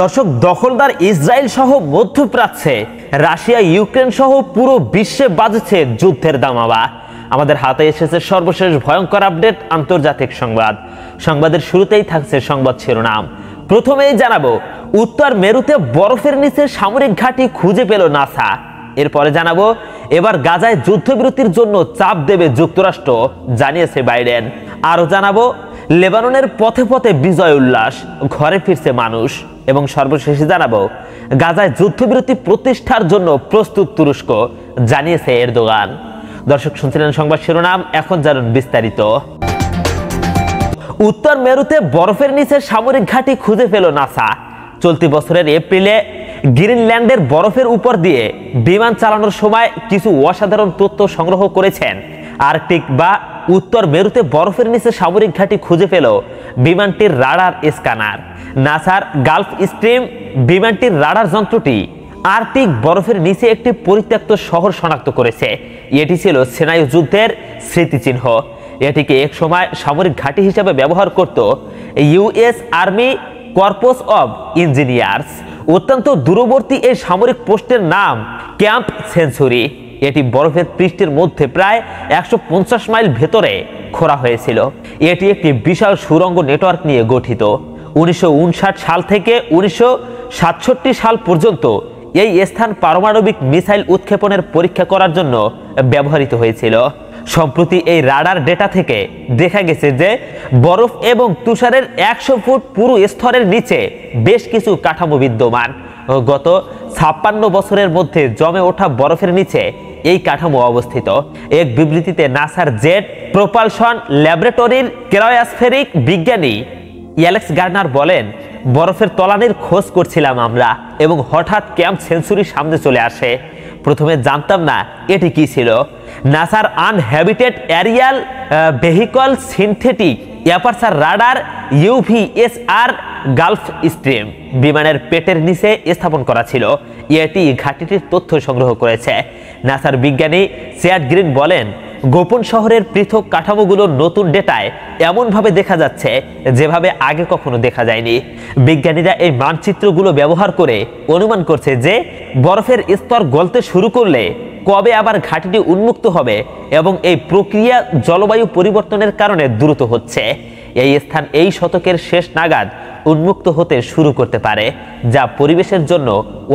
দর্শক দখলদার ইসরায়েল সহ মধ্যপ্রাচ্যে রাশিয়া ইউক্রেন সহ পুরো বিশ্বে বাজছে যুদ্ধের দামাবা আমাদের হাতে এসেছে সর্বশেষ ভয়ঙ্কর আপডেট আন্তর্জাতিক সংবাদ সংবাদের শুরুতেই থাকছে সংবাদ শিরোনাম প্রথমেই জানাবো উত্তর মেরুতে বরফের নিচে সামরিক ঘাঁটি খুঁজে পেল নাসা এরপরে জানাবো এবার গাজায় যুদ্ধবিরতির জন্য চাপ দেবে যুক্তরাষ্ট্র জানিয়েছে বাইডেন আরও জানাবো লেবাননের পথে পথে বিজয় উল্লাস ঘরে ফিরছে মানুষ এবং সর্বশেষে জানাবো গাজায় যুদ্ধবিরতি প্রতিষ্ঠার জন্য প্রস্তুত তুরস্ক জানিয়েছে দোকান দর্শক শুনছিলেন সংবাদ শিরোনাম এখন জানুন বিস্তারিত উত্তর মেরুতে বরফের নিচে সামরিক ঘাঁটি খুঁজে পেল নাসা চলতি বছরের এপ্রিলে গ্রিনল্যান্ডের বরফের উপর দিয়ে বিমান চালানোর সময় কিছু অসাধারণ তথ্য সংগ্রহ করেছেন আর্কটিক বা উত্তর মেরুতে বরফের নিচে সামরিক ঘাঁটি খুঁজে পেল বিমানটির রাডার স্ক্যানার নাসার গালফ স্ট্রিম বিমানটির রাডার যন্ত্রটি আর্টিক বরফের নিচে একটি পরিত্যক্ত শহর শনাক্ত করেছে এটি ছিল সেনায়ু যুদ্ধের স্মৃতিচিহ্ন এটিকে একসময় সামরিক ঘাঁটি হিসেবে ব্যবহার করত US Army Corps of Engineers অত্যন্ত দূরবর্তী এই সামরিক পোস্টের নাম ক্যাম্প সেঞ্চুরি এটি বরফের পৃষ্ঠের মধ্যে প্রায় একশো মাইল ভেতরে খোঁড়া হয়েছিল এটি একটি বিশাল সুরঙ্গ নেটওয়ার্ক নিয়ে গঠিত উনিশশো সাল থেকে উনিশশো সাল পর্যন্ত এই স্থান পারমাণবিক মিসাইল উৎক্ষেপণের পরীক্ষা করার জন্য ব্যবহৃত হয়েছিল সম্প্রতি এই রাডার ডেটা থেকে দেখা গেছে যে বরফ এবং তুষারের একশো ফুট পুরু স্তরের নিচে বেশ কিছু কাঠামো বিদ্যমান গত ছাপ্পান্ন বছরের মধ্যে জমে ওঠা বরফের নিচে এই কাঠামো অবস্থিত এক বিবৃতিতে নাসার জেট প্রোপালশন ল্যাবরেটরির ক্রায়োস্ফেরিক বিজ্ঞানী অ্যালেক্স গার্নার বলেন বরফের তলানির খোঁজ করছিলাম আমরা এবং হঠাৎ ক্যাম্প সেঞ্চুরির সামনে চলে আসে প্রথমে জানতাম না এটি কি ছিল নাসার uninhabited aerial vehicle synthetic aperture radar UVSR Gulfstream বিমানের পেটের নিচে স্থাপন করা ছিল ইয়েটি ঘাটিটির তথ্য সংগ্রহ করেছে নাসার বিজ্ঞানী সিয়াড গ্রিন বলেন গোপন শহরের পৃথক কাঠামোগুলোর নতুন ডেটায় এমনভাবে দেখা যাচ্ছে যেভাবে আগে কখনো দেখা যায়নি বিজ্ঞানীরা এই মানচিত্রগুলো ব্যবহার করে অনুমান করছে যে বরফের স্তর গলতে শুরু করলে কবে আবার ঘাটিটি উন্মুক্ত হবে এবং এই প্রক্রিয়া জলবায়ু পরিবর্তনের কারণে দ্রুত হচ্ছে এই স্থান এই শতকের শেষ নাগাদ উন্মুক্ত হতে শুরু করতে পারে যা পরিবেশের জন্য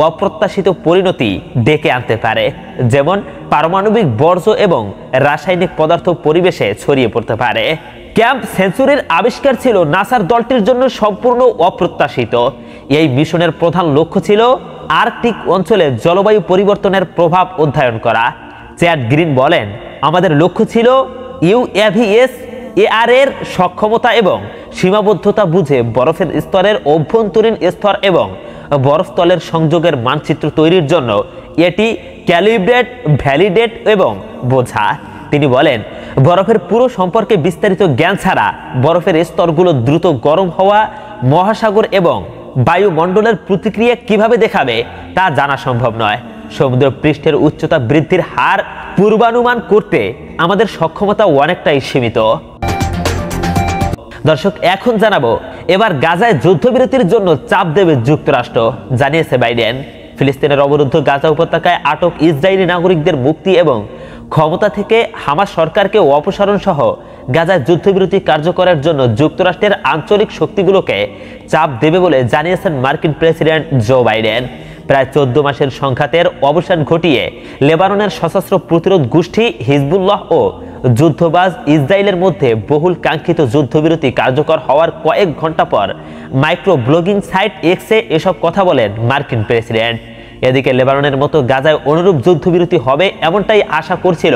অপ্রত্যাশিত পরিণতি ডেকে আনতে পারে যেমন পারমাণবিক বর্জ্য এবং রাসায়নিক পদার্থ পরিবেশে ছড়িয়ে পড়তে পারে ক্যাম্প সেন্সুরের আবিষ্কার ছিল নাসার দলটির জন্য সম্পূর্ণ অপ্রত্যাশিত এই মিশনের প্রধান লক্ষ্য ছিল আর্কটিক অঞ্চলে জলবায়ু পরিবর্তনের প্রভাব অধ্যয়ন করা চ্যাট গ্রিন বলেন আমাদের লক্ষ্য ছিল ইউএভিএস এআর এর সক্ষমতা এবং সীমাবদ্ধতা বুঝে বরফের স্তরের অভ্যন্তরীণ স্তর এবং বরফতলের সংযোগের মানচিত্র তৈরির জন্য এটি ক্যালিব্রেট ভ্যালিডেট এবং বোঝা তিনি বলেন বরফের পুরো সম্পর্কে বিস্তারিত জ্ঞান ছাড়া বরফের স্তরগুলো দ্রুত গরম হওয়া মহাসাগর এবং বায়ুমণ্ডলের প্রতিক্রিয়া কিভাবে দেখাবে তা জানা সম্ভব নয় সমুদ্র পৃষ্ঠের উচ্চতা বৃদ্ধির হার পূর্বানুমান করতে আমাদের সক্ষমতা অনেকটাই সীমিত দর্শক এখন জানাবো এবার গাজায় যুদ্ধবিরতির জন্য চাপ দেবে যুক্তরাষ্ট্র জানিয়েছে বাইডেন ফিলিস্তিনের অবরুদ্ধ গাজা উপত্যকায় আটক ইসরায়েলি নাগরিকদের মুক্তি এবং ক্ষমতা থেকে হামাস সরকারকে অপসারণ সহ গাজায় যুদ্ধবিরতি কার্যকরের জন্য যুক্তরাষ্ট্রের আঞ্চলিক শক্তিগুলোকে চাপ দেবে বলে জানিয়েছেন মার্কিন প্রেসিডেন্ট জো বাইডেন প্রায় চোদ্দ মাসের সংঘাতের অবসান ঘটিয়ে লেবাননের সশস্ত্র প্রতিরোধ গোষ্ঠী হিজবুল্লাহ ও যুদ্ধবাজ ইসরায়েলের মধ্যে বহুল কাঙ্ক্ষিত যুদ্ধবিরতি কার্যকর হওয়ার কয়েক ঘন্টা পর মাইক্রো ব্লগিং সাইট এক্সে এসব কথা বলেন মার্কিন প্রেসিডেন্ট এদিকে লেবাননের মতো গাজায় অনুরূপ যুদ্ধবিরতি হবে এমনটাই আশা করছিল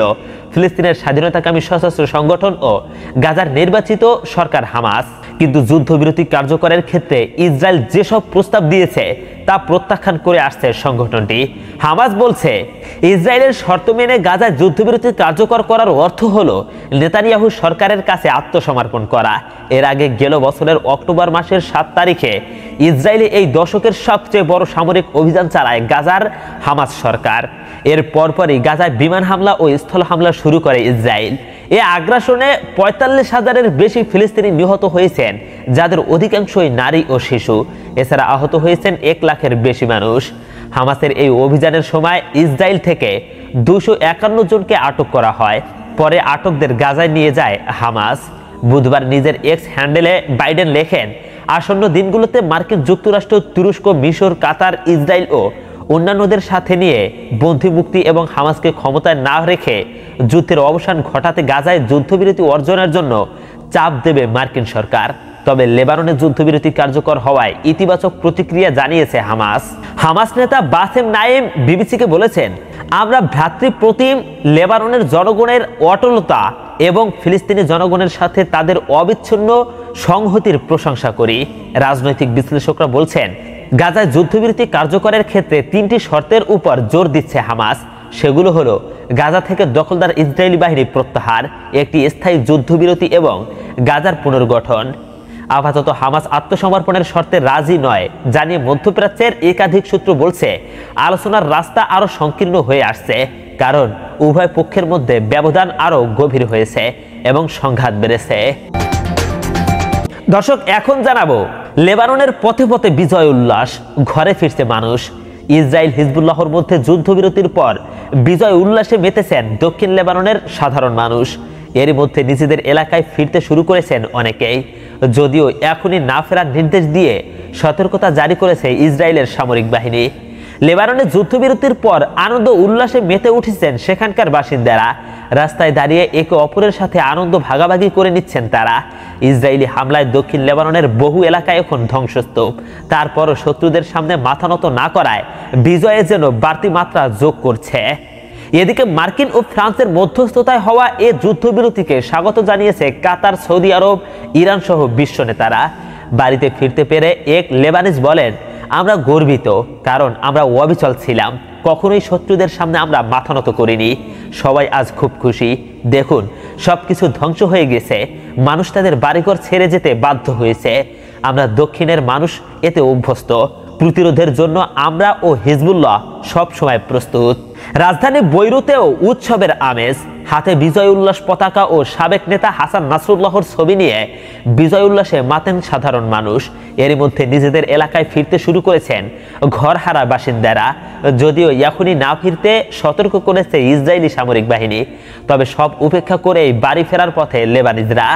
ফিলিস্তিনের স্বাধীনতাকামী সশস্ত্র সংগঠন ও গাজার নির্বাচিত সরকার হামাস কিন্তু যুদ্ধবিরতি কার্যকরের ক্ষেত্রে ইসরায়েল যেসব প্রস্তাব দিয়েছে তা প্রত্যাখ্যান করে আসছে সংগঠনটি হামাজ বলছে ইসরায়েলের শর্ত মেনে গাজায় যুদ্ধবিরতি কার্যকর করার অর্থ হল নেতানিয়াহু সরকারের কাছে আত্মসমর্পণ করা এর আগে গেল বছরের অক্টোবর মাসের সাত তারিখে ইসরায়েলে এই দশকের সবচেয়ে বড় সামরিক অভিযান চালায় গাজার হামাজ সরকার এর পরপরই গাজায় বিমান হামলা ও স্থল হামলা শুরু করে ইসরায়েল এ আগ্রাসনে পঁয়তাল্লিশ হাজারের বেশি ফিলিস্তিনি নিহত হয়েছেন যাদের অধিকাংশই নারী ও শিশু এছাড়া আহত হয়েছেন এক লাখ লাখের বেশি মানুষ হামাসের এই অভিযানের সময় ইসরায়েল থেকে দুশো একান্ন জনকে আটক করা হয় পরে আটকদের গাজায় নিয়ে যায় হামাস বুধবার নিজের এক্স হ্যান্ডেলে বাইডেন লেখেন আসন্ন দিনগুলোতে মার্কিন যুক্তরাষ্ট্র তুরস্ক মিশর কাতার ইসরায়েল ও অন্যান্যদের সাথে নিয়ে বন্ধিমুক্তি এবং হামাসকে ক্ষমতায় না রেখে যুদ্ধের অবসান ঘটাতে গাজায় যুদ্ধবিরতি অর্জনের জন্য চাপ দেবে মার্কিন সরকার তবে লেবাননে যুদ্ধবিরতি কার্যকর হওয়ায় ইতিবাচক প্রতিক্রিয়া জানিয়েছে হামাস হামাস নেতা বাসেম নাইম বিবিসিকে বলেছেন আমরা ভ্রাতৃপ্রতিম লেবাননের জনগণের অটলতা এবং ফিলিস্তিনি জনগণের সাথে তাদের অবিচ্ছিন্ন সংহতির প্রশংসা করি রাজনৈতিক বিশ্লেষকরা বলছেন গাজায় যুদ্ধবিরতি কার্যকরের ক্ষেত্রে তিনটি শর্তের উপর জোর দিচ্ছে হামাস সেগুলো হলো গাজা থেকে দখলদার ইসরায়েলি বাহিনী প্রত্যাহার একটি স্থায়ী যুদ্ধবিরতি এবং গাজার পুনর্গঠন আপাতত হামাস আত্মসমর্পণের শর্তে রাজি নয় জানিয়ে মধ্যপ্রাচ্যের একাধিক সূত্র বলছে আলোচনার রাস্তা আরও সংকীর্ণ হয়ে আসছে কারণ উভয় পক্ষের মধ্যে ব্যবধান আরও গভীর হয়েছে এবং সংঘাত বেড়েছে দর্শক এখন জানাবো লেবাননের পথে পথে বিজয় উল্লাস ঘরে ফিরছে মানুষ ইসরায়েল হিজবুল্লাহর মধ্যে যুদ্ধবিরতির পর বিজয় উল্লাসে মেতেছেন দক্ষিণ লেবাননের সাধারণ মানুষ এর মধ্যে নিজেদের এলাকায় ফিরতে শুরু করেছেন অনেকেই যদিও এখনই না ফেরার নির্দেশ দিয়ে সতর্কতা জারি করেছে ইসরায়েলের সামরিক বাহিনী লেবাননে যুদ্ধবিরতির পর আনন্দ উল্লাসে মেতে উঠেছেন সেখানকার বাসিন্দারা রাস্তায় দাঁড়িয়ে একে অপরের সাথে আনন্দ ভাগাভাগি করে নিচ্ছেন তারা ইসরায়েলি হামলায় দক্ষিণ লেবাননের বহু এলাকায় এখন ধ্বংসস্তূপ তারপরও শত্রুদের সামনে মাথা নত না করায় বিজয়ে যেন বাড়তি মাত্রা যোগ করছে এদিকে মার্কিন ও ফ্রান্সের মধ্যস্থতায় হওয়া এ যুদ্ধবিরতিকে স্বাগত জানিয়েছে কাতার সৌদি আরব ইরান সহ বিশ্ব নেতারা বাড়িতে ফিরতে পেরে এক লেবানিস বলেন আমরা গর্বিত কারণ আমরা অবিচল ছিলাম কখনোই শত্রুদের সামনে আমরা মাথা নত করিনি সবাই আজ খুব খুশি দেখুন সব কিছু ধ্বংস হয়ে গেছে মানুষ তাদের বাড়িঘর ছেড়ে যেতে বাধ্য হয়েছে আমরা দক্ষিণের মানুষ এতে অভ্যস্ত প্রতিরোধের জন্য আমরা ও হিজবুল্লাহ সবসময় প্রস্তুত রাজধানী বৈরুতেও উৎসবের আমেজ হাতে বিজয় উল্লাস পতাকা ও সাবেক নেতা হাসান নাসরুল্লাহর ছবি নিয়ে বিজয় উল্লাসে মাতেন সাধারণ মানুষ এর মধ্যে নিজেদের এলাকায় ফিরতে শুরু করেছেন ঘরহারা বাসিন্দারা যদিও এখনই না ফিরতে সতর্ক করেছে ইসরায়েলি সামরিক বাহিনী তবে সব উপেক্ষা করেই বাড়ি ফেরার পথে লেবানিজরা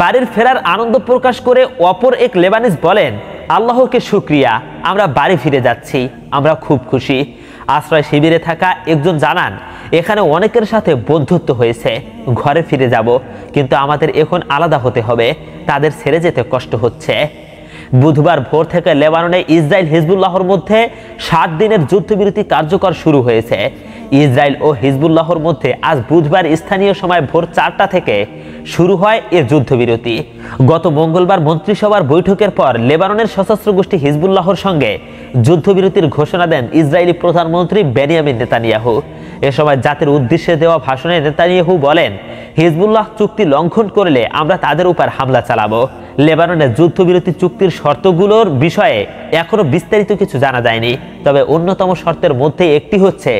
বাড়ির ফেরার আনন্দ প্রকাশ করে অপর এক লেবানিজ বলেন আল্লাহকে শুক্রিয়া আমরা বাড়ি ফিরে যাচ্ছি আমরা খুব খুশি আশ্রয় শিবিরে থাকা একজন জানান এখানে অনেকের সাথে বন্ধুত্ব হয়েছে ঘরে ফিরে যাব কিন্তু আমাদের এখন আলাদা হতে হবে তাদের ছেড়ে যেতে কষ্ট হচ্ছে বুধবার ভোর থেকে লেবাননে ইসরায়েল হিজবুল্লাহর মধ্যে সাত দিনের যুদ্ধবিরতি কার্যকর শুরু হয়েছে ইসরায়েল ও হিজবুল্লাহর মধ্যে আজ বুধবার স্থানীয় সময় ভোর চারটা থেকে শুরু হয় এ যুদ্ধবিরতি গত মঙ্গলবার মন্ত্রিসভার বৈঠকের পর লেবাননের সশস্ত্র গোষ্ঠী হিজবুল্লাহর সঙ্গে যুদ্ধবিরতির ঘোষণা দেন ইসরায়েলি প্রধানমন্ত্রী বেনিয়ামিন নেতানিয়াহু এ সময় জাতির উদ্দেশ্যে দেওয়া ভাষণে নেতানিয়াহু বলেন হিজবুল্লাহ চুক্তি লঙ্ঘন করলে আমরা তাদের উপর হামলা চালাবো লেবাননের যুদ্ধবিরতি চুক্তির শর্তগুলোর বিষয়ে এখনও বিস্তারিত কিছু জানা যায়নি তবে অন্যতম শর্তের মধ্যে একটি হচ্ছে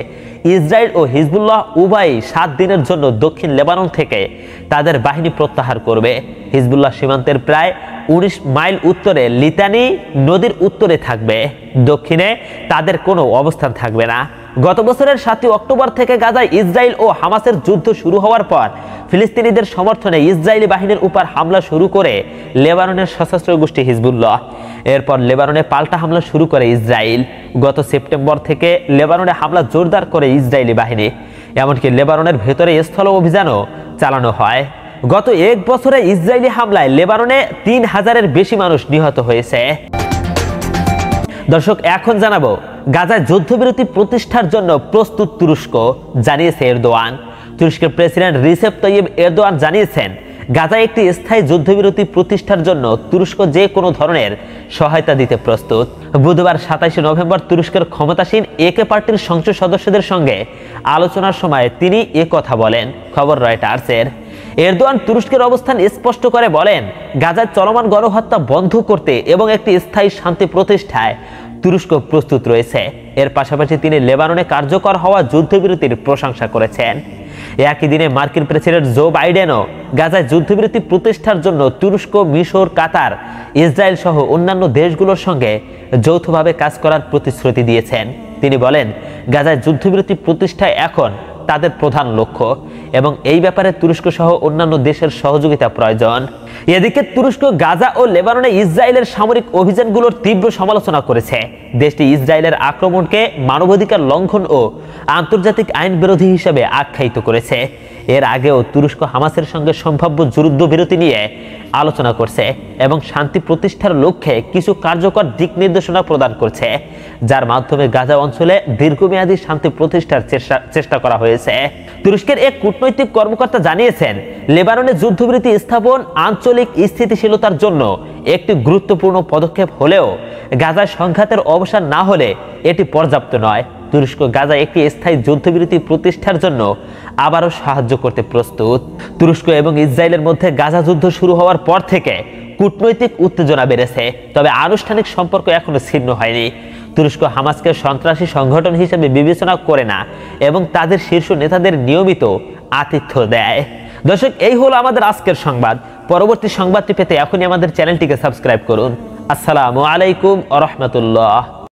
ইসরায়েল ও হিজবুল্লাহ উভয়ই সাত দিনের জন্য দক্ষিণ লেবানন থেকে তাদের বাহিনী প্রত্যাহার করবে হিজবুল্লাহ সীমান্তের প্রায় উনিশ মাইল উত্তরে লিতানি নদীর উত্তরে থাকবে দক্ষিণে তাদের কোনো অবস্থান থাকবে না গত বছরের সাতই অক্টোবর থেকে গাজায় ইসরায়েল ও হামাসের যুদ্ধ শুরু হওয়ার পর ফিলিস্তিনিদের সমর্থনে ইসরায়েলি বাহিনীর উপর হামলা শুরু করে লেবাননের সশস্ত্র গোষ্ঠী হিজবুল্লাহ এরপর লেবাননে পাল্টা হামলা শুরু করে ইসরায়েল গত সেপ্টেম্বর থেকে লেবাননে হামলা জোরদার করে ইসরায়েলি বাহিনী এমনকি লেবাননের ভেতরে স্থল অভিযানও চালানো হয় গত এক বছরে ইসরায়েলি হামলায় লেবাননে তিন হাজারের বেশি মানুষ নিহত হয়েছে দর্শক এখন জানাবো গাজায় যুদ্ধবিরতি প্রতিষ্ঠার জন্য প্রস্তুত তুরস্ক জানিয়েছে এরদোয়ান তুরস্কের প্রেসিডেন্ট রিসেপ তৈব এরদোয়ান জানিয়েছেন গাজায় একটি স্থায়ী যুদ্ধবিরতি প্রতিষ্ঠার জন্য তুরস্ক যে কোনো ধরনের সহায়তা দিতে প্রস্তুত বুধবার সাতাশে নভেম্বর তুরস্কের ক্ষমতাসীন একে পার্টির সংসদ সদস্যদের সঙ্গে আলোচনার সময় তিনি এ কথা বলেন খবর রয়টার্সের এরদোয়ান তুরস্কের অবস্থান স্পষ্ট করে বলেন গাজার চলমান গণহত্যা বন্ধ করতে এবং একটি স্থায়ী শান্তি প্রতিষ্ঠায় তুরস্ক প্রস্তুত রয়েছে এর পাশাপাশি তিনি লেবাননে কার্যকর হওয়া যুদ্ধবিরতির প্রশংসা করেছেন একই দিনে মার্কিন প্রেসিডেন্ট জো বাইডেনও গাজায় যুদ্ধবিরতি প্রতিষ্ঠার জন্য তুরস্ক মিশর কাতার ইসরায়েল সহ অন্যান্য দেশগুলোর সঙ্গে যৌথভাবে কাজ করার প্রতিশ্রুতি দিয়েছেন তিনি বলেন গাজায় যুদ্ধবিরতি প্রতিষ্ঠায় এখন তাদের প্রধান লক্ষ্য এবং এই ব্যাপারে তুরস্ক সহ অন্যান্য দেশের সহযোগিতা প্রয়োজন এদিকে তুরস্ক গাজা ও লেবাননে ইসরায়েলের সামরিক অভিযানগুলোর তীব্র সমালোচনা করেছে দেশটি ইসরায়েলের আক্রমণকে মানবাধিকার লঙ্ঘন ও আন্তর্জাতিক আইন বিরোধী হিসেবে আখ্যায়িত করেছে এর আগেও তুরস্ক হামাসের সঙ্গে সম্ভাব্য যুদ্ধবিরতি নিয়ে আলোচনা করছে এবং শান্তি প্রতিষ্ঠার লক্ষ্যে কিছু কার্যকর দিক নির্দেশনা প্রদান করছে যার মাধ্যমে গাজা অঞ্চলে দীর্ঘমেয়াদী শান্তি প্রতিষ্ঠার চেষ্টা করা হয়েছে তুরস্কের এক কূটনৈতিক কর্মকর্তা জানিয়েছেন লেবাননে যুদ্ধবিরতি স্থাপন আঞ্চলিক স্থিতিশীলতার জন্য একটি গুরুত্বপূর্ণ পদক্ষেপ হলেও গাজায় সংঘাতের অবসান না হলে এটি পর্যাপ্ত নয় তুরস্ক গাজায় একটি স্থায়ী যুদ্ধবিরতি প্রতিষ্ঠার জন্য আবারও সাহায্য করতে প্রস্তুত তুরস্ক এবং ইসরায়েলের মধ্যে গাজা যুদ্ধ শুরু হওয়ার পর থেকে কূটনৈতিক উত্তেজনা বেড়েছে তবে আনুষ্ঠানিক সম্পর্ক এখনও ছিন্ন হয়নি তুরস্ক হামাসকে সন্ত্রাসী সংগঠন হিসেবে বিবেচনা করে না এবং তাদের শীর্ষ নেতাদের নিয়মিত আতিথ্য দেয় দর্শক এই হলো আমাদের আজকের সংবাদ পরবর্তী সংবাদটি পেতে এখনই আমাদের চ্যানেলটিকে সাবস্ক্রাইব করুন আসসালামু আলাইকুম আ রহমতুল্লাহ